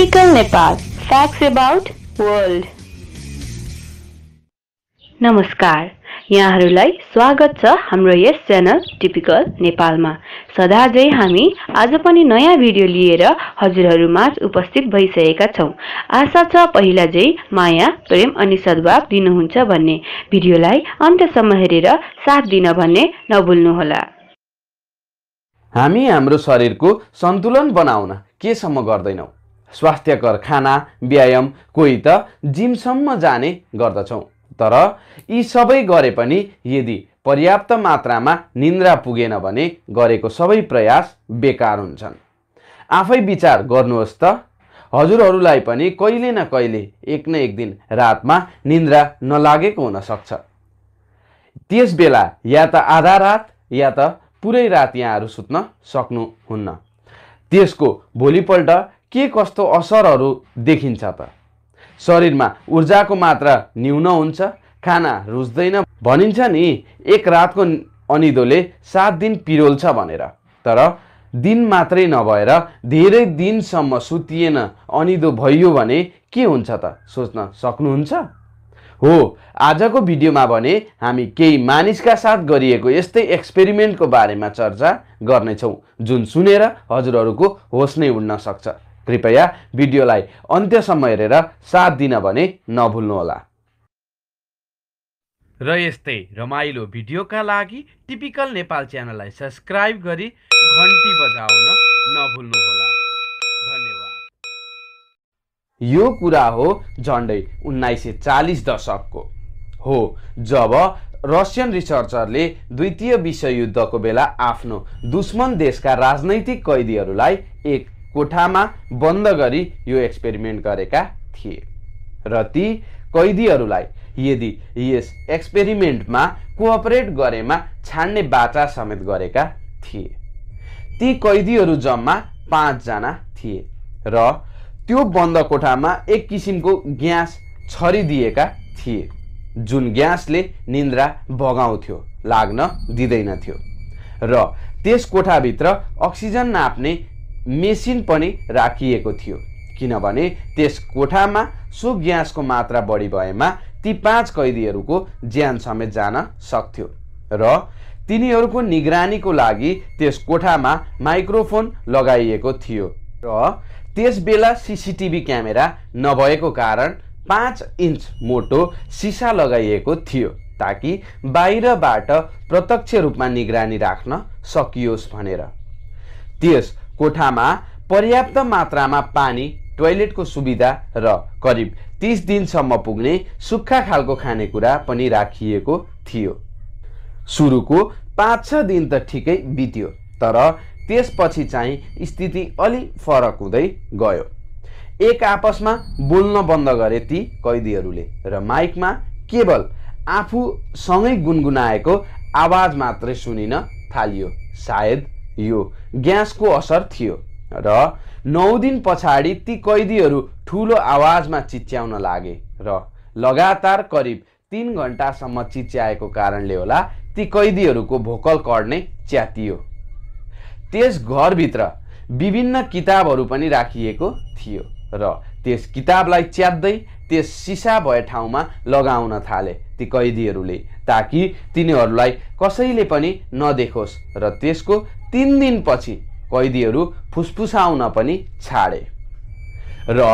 typical Nepal facts about world नमस्कार यहाँहरूलाई स्वागत छ हाम्रो यस च्यानल टिपिकल नेपालमा सदाझै हामी आज पनि नयाँ भिडियो लिएर हजुरहरूमाझ उपस्थित भइसकेका छौँ आशा छ पहिला चाहिँ माया प्रेम अनि सद्भाव दिनुहुन्छ भन्ने भिडियोलाई अन्त्यसम्म हेरेर साथ दिन भन्ने नभुल्नुहोला हामी हाम्रो शरीरको सन्तुलन बनाउन केसम्म गर्दैनौँ स्वास्थ्यकर खाना व्यायाम कोही त जिमसम्म जाने गर्दछौँ तर यी सबै गरे पनि यदि पर्याप्त मात्रामा निन्द्रा पुगेन भने गरेको सबै प्रयास बेकार हुन्छन् आफै विचार गर्नुहोस् त हजुरहरूलाई पनि कहिले न कहिले एक न एक दिन रातमा निन्द्रा नलागेको हुनसक्छ त्यस बेला या त आधा रात या त पुरै रात यहाँहरू सुत्न सक्नुहुन्न त्यसको भोलिपल्ट के कस्तो असरहरू देखिन्छ त शरीरमा ऊर्जाको मात्रा न्यून हुन्छ खाना रुच्दैन भनिन्छ नि एक रातको अनिदोले सात दिन पिरोल्छ भनेर तर दिन मात्रै नभएर धेरै दिनसम्म सुतिएन अनिदो भइयो भने के हुन्छ त सोच्न सक्नुहुन्छ हो आजको भिडियोमा भने हामी केही मानिसका साथ गरिएको यस्तै एक्सपेरिमेन्टको बारेमा चर्चा गर्नेछौँ जुन सुनेर हजुरहरूको होस नै उड्न सक्छ कृपया भिडियोलाई अन्त्यसम्म हेरेर साथ दिन भने नभुल्नुहोला र यस्तै रमाइलो भिडियोका लागि टिपिकल नेपाल च्यानललाई सब्सक्राइब गरी घन्टी बजाउन नभुल्नुहोला यो कुरा हो झन्डै उन्नाइस सय चालिस दशकको हो जब रसियन रिसर्चरले द्वितीय विश्वयुद्धको बेला आफ्नो दुश्मन देशका राजनैतिक कैदीहरूलाई एक कोठामा बन्द गरी यो एक्सपेरिमेन्ट गरेका थिए र ती कैदीहरूलाई यदि यस एक्सपेरिमेन्टमा कोअपरेट गरेमा छाड्ने बाचा समेत गरेका थिए ती कैदीहरू जम्मा पाँचजना थिए र त्यो बन्द कोठामा एक किसिमको ग्यास छरिदिएका थिए जुन ग्यासले निन्द्रा बगाउँथ्यो लाग्न दिँदैनथ्यो र त्यस कोठाभित्र अक्सिजन नाप्ने मेसिन पनि राखिएको थियो किनभने त्यस कोठामा सो ग्यासको मात्रा बढी भएमा ती पाँच कैदीहरूको ज्यान समेत जान सक्थ्यो र तिनीहरूको निगरानीको लागि त्यस कोठामा माइक्रोफोन लगाइएको थियो र त्यस बेला सिसिटिभी क्यामेरा नभएको कारण पाँच इन्च मोटो सिसा लगाइएको थियो ताकि बाहिरबाट प्रत्यक्ष रूपमा निगरानी राख्न सकियोस् भनेर त्यस कोठामा पर्याप्त मात्रामा पानी टोयलेटको सुविधा र करिब तिस दिनसम्म पुग्ने सुक्खा खालको खानेकुरा पनि राखिएको थियो सुरुको पाँच छ दिन त ठिकै बित्यो तर त्यसपछि चाहिँ स्थिति अलि फरक हुँदै गयो एक आपसमा बोल्न बन्द गरे ती कैदीहरूले र माइकमा केवल आफूसँगै गुनगुनाएको आवाज मात्रै सुनिन थालियो सायद यो ग्यासको असर थियो र नौ दिन पछाडि ती कैदीहरू ठुलो आवाजमा चिच्याउन लागे र लगातार करिब तिन घन्टासम्म चिच्याएको कारणले होला ती कैदीहरूको भोकल कड नै च्यातियो त्यस घरभित्र विभिन्न किताबहरू पनि राखिएको थियो र त्यस किताबलाई च्यात्दै त्यस सिसा भए ठाउँमा लगाउन थाले ती कैदीहरूले ताकि तिनीहरूलाई कसैले पनि नदेखोस् र त्यसको तिन दिनपछि कैदीहरू फुसफुसाउन पनि छाडे र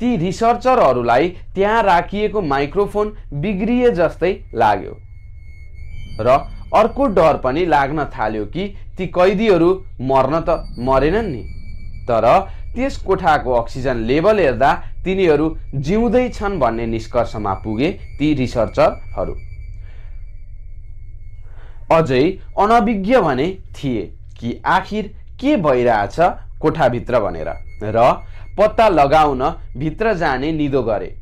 ती रिसर्चरहरूलाई त्यहाँ राखिएको माइक्रोफोन बिग्रिए जस्तै लाग्यो र अर्को डर पनि लाग्न थाल्यो कि ती कैदीहरू मर्न त मरेनन् नि तर त्यस कोठाको अक्सिजन लेभल हेर्दा तिनीहरू जिउँदै छन् भन्ने निष्कर्षमा पुगे ती रिसर्चरहरू अझै अनभिज्ञ भने थिए कि आखिर के भइरहेछ कोठाभित्र भनेर र पत्ता लगाउन भित्र जाने निदो गरे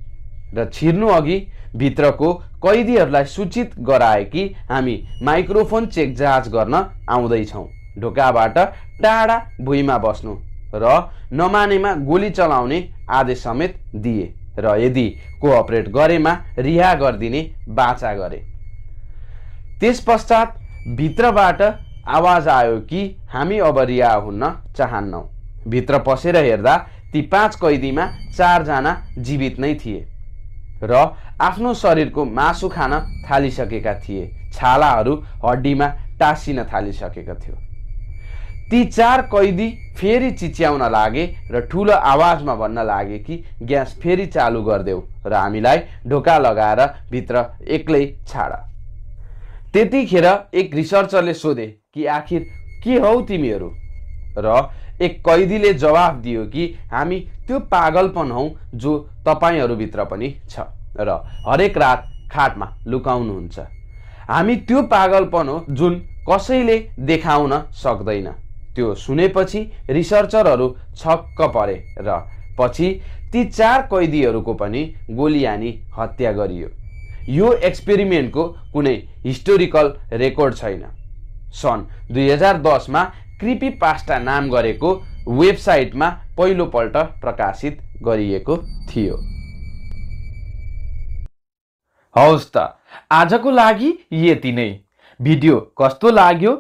र छिर्नु अघि भित्रको कैदीहरूलाई सूचित गराए कि हामी माइक्रोफोन चेक जाँच गर्न आउँदैछौँ ढोकाबाट टाढा भुइँमा बस्नु र नमानेमा गोली चलाउने आदेश समेत दिए र यदि कोअपरेट गरेमा रिहा गरिदिने बाचा गरे त्यस पश्चात भित्रबाट आवाज आयो कि हामी अब रिहा हुन चाहन्नौ भित्र पसेर हेर्दा ती पाँच कैदीमा चारजना जीवित नै थिए र आफ्नो शरीरको मासु खान थालिसकेका थिए छालाहरू हड्डीमा टासिन थालिसकेको थियो ती चार कैदी फेरि चिच्याउन लागे र ठुलो आवाजमा भन्न लागे कि ग्यास फेरि चालु गरिदेऊ र हामीलाई ढोका लगाएर भित्र एक्लै छाड त्यतिखेर एक रिसर्चरले सोधे कि आखिर के हौ तिमीहरू र एक कैदीले जवाफ दियो कि हामी त्यो पागलपन हौ जो तपाईँहरूभित्र पनि छ र हरेक रात खाटमा लुकाउनुहुन्छ हामी त्यो पागलपन हो जुन कसैले देखाउन सक्दैन त्यो सुनेपछि रिसर्चरहरू छक्क परे र पछि ती चार कैदीहरूको पनि गोलियानी हत्या गरियो यो एक्सपेरिमेन्टको कुनै हिस्टोरिकल रेकर्ड छैन सन् दुई हजार दसमा कृपी पास्टा नाम गरेको वेबसाइटमा पहिलोपल्ट प्रकाशित गरिएको थियो हवस् त आजको लागि यति नै भिडियो कस्तो लाग्यो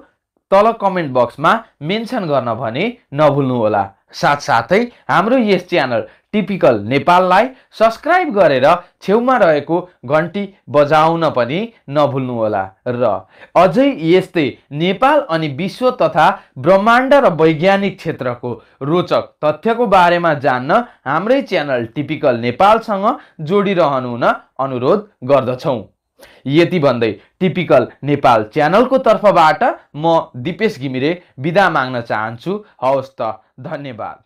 तल कमेन्ट बक्समा मेन्सन गर्न भने नभुल्नुहोला साथसाथै हाम्रो यस च्यानल टिपिकल नेपाललाई सब्सक्राइब गरेर छेउमा रहेको घन्टी बजाउन पनि नभुल्नुहोला र अझै यस्तै नेपाल अनि विश्व तथा ब्रह्माण्ड र वैज्ञानिक क्षेत्रको रोचक तथ्यको बारेमा जान्न हाम्रै च्यानल टिपिकल नेपालसँग जोडिरहनु हुन अनुरोध गर्दछौँ यति भन्दै टिपिकल नेपाल च्यानलको तर्फबाट म दिपेश घिमिरे विदा माग्न चाहन्छु हवस् त धन्यवाद